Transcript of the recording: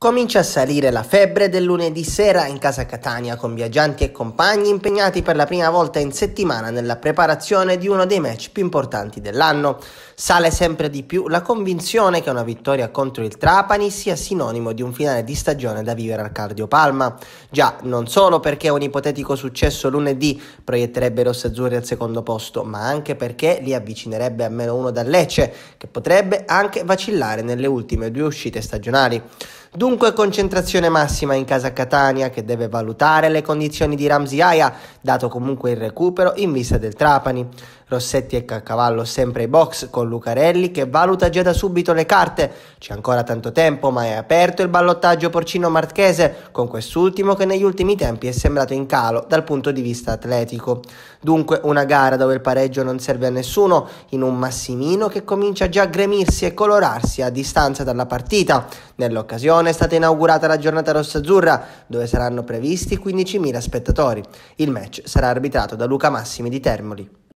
Comincia a salire la febbre del lunedì sera in casa Catania con viaggianti e compagni impegnati per la prima volta in settimana nella preparazione di uno dei match più importanti dell'anno. Sale sempre di più la convinzione che una vittoria contro il Trapani sia sinonimo di un finale di stagione da vivere al Cardio Palma. Già, non solo perché un ipotetico successo lunedì proietterebbe i rossazzurri al secondo posto, ma anche perché li avvicinerebbe a meno uno dal Lecce, che potrebbe anche vacillare nelle ultime due uscite stagionali. Dunque concentrazione massima in casa Catania che deve valutare le condizioni di Ramsi Aia, dato comunque il recupero in vista del Trapani. Rossetti e a cavallo sempre ai box con Lucarelli che valuta già da subito le carte. C'è ancora tanto tempo, ma è aperto il ballottaggio porcino marchese, con quest'ultimo che negli ultimi tempi è sembrato in calo dal punto di vista atletico. Dunque una gara dove il pareggio non serve a nessuno, in un Massimino che comincia già a gremirsi e colorarsi a distanza dalla partita. Nell'occasione è stata inaugurata la giornata rossa-azzurra, dove saranno previsti 15.000 spettatori. Il match sarà arbitrato da Luca Massimi di Termoli.